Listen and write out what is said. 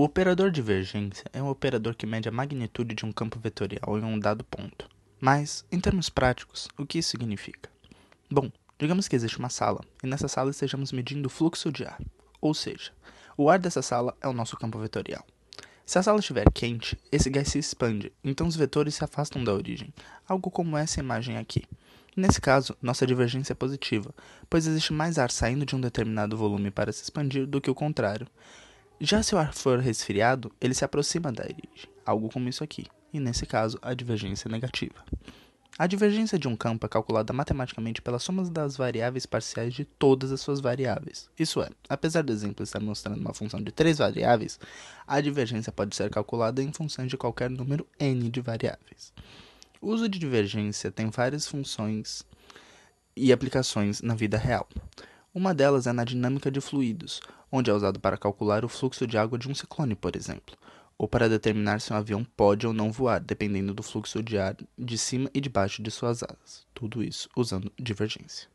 O operador de é um operador que mede a magnitude de um campo vetorial em um dado ponto. Mas, em termos práticos, o que isso significa? Bom, digamos que existe uma sala, e nessa sala estejamos medindo o fluxo de ar, ou seja, o ar dessa sala é o nosso campo vetorial. Se a sala estiver quente, esse gás se expande, então os vetores se afastam da origem, algo como essa imagem aqui. Nesse caso, nossa divergência é positiva, pois existe mais ar saindo de um determinado volume para se expandir do que o contrário. Já se o ar for resfriado, ele se aproxima da origem, algo como isso aqui, e nesse caso a divergência é negativa. A divergência de um campo é calculada matematicamente pela soma das variáveis parciais de todas as suas variáveis. Isso é, apesar do exemplo estar mostrando uma função de três variáveis, a divergência pode ser calculada em função de qualquer número n de variáveis. O uso de divergência tem várias funções e aplicações na vida real. Uma delas é na dinâmica de fluidos, onde é usado para calcular o fluxo de água de um ciclone, por exemplo, ou para determinar se um avião pode ou não voar, dependendo do fluxo de ar de cima e de baixo de suas asas. Tudo isso usando divergência.